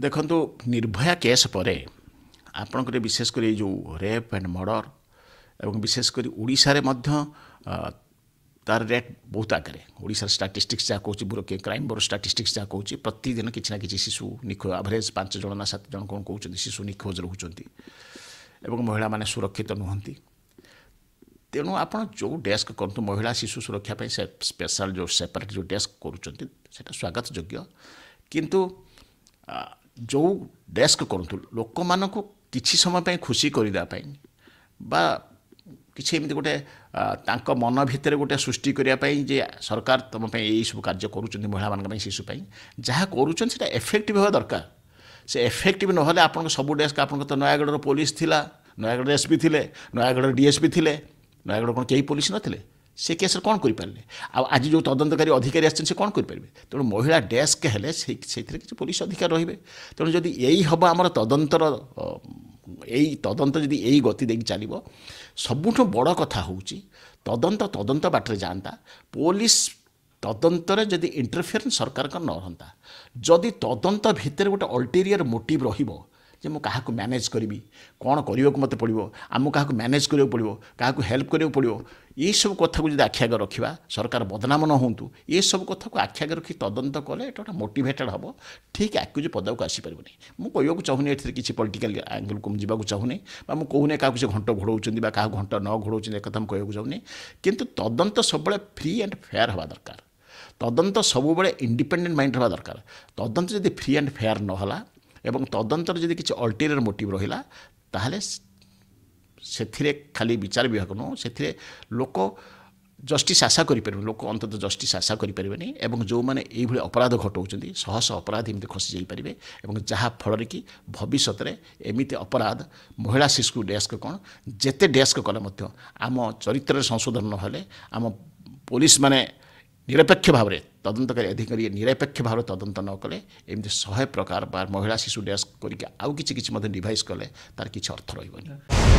ଦେଖନ୍ତୁ ନିର୍ଭୟା କେସ୍ ପରେ ଆପଣଙ୍କର ବିଶେଷ କରି ଏଇ ଯେଉଁ ରେପ୍ ଆଣ୍ଡ ମର୍ଡ଼ର ଏବଂ ବିଶେଷ କରି ଓଡ଼ିଶାରେ ମଧ୍ୟ ତାର ରେଟ୍ ବହୁତ ଆଗରେ ଓଡ଼ିଶାର ଷ୍ଟାଟିଷ୍ଟିକ୍ସ ଯାହା କହୁଛି ବ୍ୟୁରୋ କ୍ରାଇମ୍ ବ୍ୟୁରୋ ଷ୍ଟାଟିଷ୍ଟିକ୍ସ ଯାହା କହୁଛି ପ୍ରତିଦିନ କିଛି ନା କିଛି ଶିଶୁ ନିଖୋଜ ଆଭରେଜ୍ ପାଞ୍ଚ ଜଣ ନା ସାତ ଜଣ କ'ଣ କହୁଛନ୍ତି ଶିଶୁ ନିଖୋଜ ରହୁଛନ୍ତି ଏବଂ ମହିଳାମାନେ ସୁରକ୍ଷିତ ନୁହନ୍ତି ତେଣୁ ଆପଣ ଯେଉଁ ଡେସ୍କ କରନ୍ତୁ ମହିଳା ଶିଶୁ ସୁରକ୍ଷା ପାଇଁ ସେ ସ୍ପେଶାଲ ଯେଉଁ ସେପାରେଟ୍ ଯେଉଁ ଡେସ୍କ କରୁଛନ୍ତି ସେଇଟା ସ୍ୱାଗତ ଯୋଗ୍ୟ କିନ୍ତୁ ଯେଉଁ ଡେସ୍କ କରୁଥିଲୁ ଲୋକମାନଙ୍କୁ କିଛି ସମୟ ପାଇଁ ଖୁସି କରିଦେବା ପାଇଁ ବା କିଛି ଏମିତି ଗୋଟେ ତାଙ୍କ ମନ ଭିତରେ ଗୋଟେ ସୃଷ୍ଟି କରିବା ପାଇଁ ଯେ ସରକାର ତୁମ ପାଇଁ ଏଇସବୁ କାର୍ଯ୍ୟ କରୁଛନ୍ତି ମହିଳାମାନଙ୍କ ପାଇଁ ଶିଶୁ ପାଇଁ ଯାହା କରୁଛନ୍ତି ସେଇଟା ଏଫେକ୍ଟିଭ୍ ହେବା ଦରକାର ସେ ଏଫେକ୍ଟିଭ୍ ନହେଲେ ଆପଣଙ୍କ ସବୁ ଡେସ୍କ ଆପଣଙ୍କ ତ ନୟାଗଡ଼ର ପୋଲିସ ଥିଲା ନୟାଗଡ଼ର ଏସ୍ପି ଥିଲେ ନୟାଗଡ଼ର ଡିଏସ୍ପି ଥିଲେ ନୟାଗଡ଼ କ'ଣ କେହି ପୋଲିସ ନଥିଲେ ସେ କେସ୍ରେ କ'ଣ କରିପାରିଲେ ଆଉ ଆଜି ଯେଉଁ ତଦନ୍ତକାରୀ ଅଧିକାରୀ ଆସିଛନ୍ତି ସେ କ'ଣ କରିପାରିବେ ତେଣୁ ମହିଳା ଡେସ୍କ ହେଲେ ସେଇଥିରେ କିଛି ପୋଲିସ ଅଧିକାର ରହିବେ ତେଣୁ ଯଦି ଏଇ ହେବ ଆମର ତଦନ୍ତର ଏଇ ତଦନ୍ତ ଯଦି ଏଇ ଗତି ଦେଇକି ଚାଲିବ ସବୁଠୁ ବଡ଼ କଥା ହେଉଛି ତଦନ୍ତ ତଦନ୍ତ ବାଟରେ ଯାଆନ୍ତା ପୋଲିସ ତଦନ୍ତରେ ଯଦି ଇଣ୍ଟରଫିୟରେନ୍ସ ସରକାରଙ୍କର ନ ରହନ୍ତା ଯଦି ତଦନ୍ତ ଭିତରେ ଗୋଟେ ଅଲ୍ଟେରିୟର ମୋଟିଭ୍ ରହିବ ଯେ ମୁଁ କାହାକୁ ମ୍ୟାନେଜ୍ କରିବି କ'ଣ କରିବାକୁ ମୋତେ ପଡ଼ିବ ଆମକୁ କାହାକୁ ମ୍ୟାନେଜ୍ କରିବାକୁ ପଡ଼ିବ କାହାକୁ ହେଲ୍ପ କରିବାକୁ ପଡ଼ିବ ଏଇସବୁ କଥାକୁ ଯଦି ଆଖି ଆଗରେ ରଖିବା ସରକାର ବଦନାମ ନ ହୁଅନ୍ତୁ ଏସବୁ କଥାକୁ ଆଖି ଆଗରେ ରଖି ତଦନ୍ତ କଲେ ଏଇଟା ଗୋଟେ ମୋଟିଭେଟେଡ୍ ହେବ ଠିକ୍ ଆକ୍ୟୁଜ୍ ପଦାକୁ ଆସିପାରିବନି ମୁଁ କହିବାକୁ ଚାହୁଁନି ଏଥିରେ କିଛି ପଲିଟିକାଲ୍ ଆଙ୍ଗଲ୍କୁ ମୁଁ ଯିବାକୁ ଚାହୁଁନି ବା ମୁଁ କହୁନି କାହାକୁ ସେ ଘଣ୍ଟ ଘୋଡ଼ାଉଛନ୍ତି ବା କାହାକୁ ଘଣ୍ଟ ନ ଘୋଡ଼ାଉଛନ୍ତି ଏକଥା ମୁଁ କହିବାକୁ ଚାହୁଁନି କିନ୍ତୁ ତଦନ୍ତ ସବୁବେଳେ ଫ୍ରି ଆଣ୍ଡ ଫେୟାର୍ ହେବା ଦରକାର ତଦନ୍ତ ସବୁବେଳେ ଇଣ୍ଡିପେଣ୍ଡେଣ୍ଟ ମାଇଣ୍ଡ ହେବା ଦରକାର ତଦନ୍ତ ଯଦି ଫ୍ରି ଆଣ୍ଡ ଫେୟାର୍ ନହେଲା ଏବଂ ତଦନ୍ତରେ ଯଦି କିଛି ଅଲ୍ଟେରିୟର ମୋଟିଭ୍ ରହିଲା ତାହେଲେ ସେଥିରେ ଖାଲି ବିଚାର ବିଭାଗ ନୁହଁ ସେଥିରେ ଲୋକ ଜଷ୍ଟିସ୍ ଆଶା କରିପାରିବେନି ଲୋକ ଅନ୍ତତଃ ଜଷ୍ଟିସ୍ ଆଶା କରିପାରିବେନି ଏବଂ ଯେଉଁମାନେ ଏଇଭଳି ଅପରାଧ ଘଟାଉଛନ୍ତି ଶହ ଅପରାଧ ଏମିତି ଖସି ଯାଇପାରିବେ ଏବଂ ଯାହାଫଳରେ କି ଭବିଷ୍ୟତରେ ଏମିତି ଅପରାଧ ମହିଳା ଶିଶୁ ଡେସ୍କ କ'ଣ ଯେତେ ଡେସ୍କ କଲେ ମଧ୍ୟ ଆମ ଚରିତ୍ରରେ ସଂଶୋଧନ ନହେଲେ ଆମ ପୋଲିସମାନେ ନିରପେକ୍ଷ ଭାବରେ তদন্তকাରୀ ଅଧିକାରୀ ନିରপেକ୍ଷ ଭାବରେ ତଦନ୍ତ ନ କଲେ ଏମିତି ଶହେ ପ୍ରକାର ବା ମହିଳା ଶିଶୁ ଡେସ୍କ କରିକି ଆଉ କିଛି କିଛି ମଧ୍ୟ ଡିଭାଇସ୍ କଲେ ତାର କିଛି ଅର୍ଥ ରହିବନି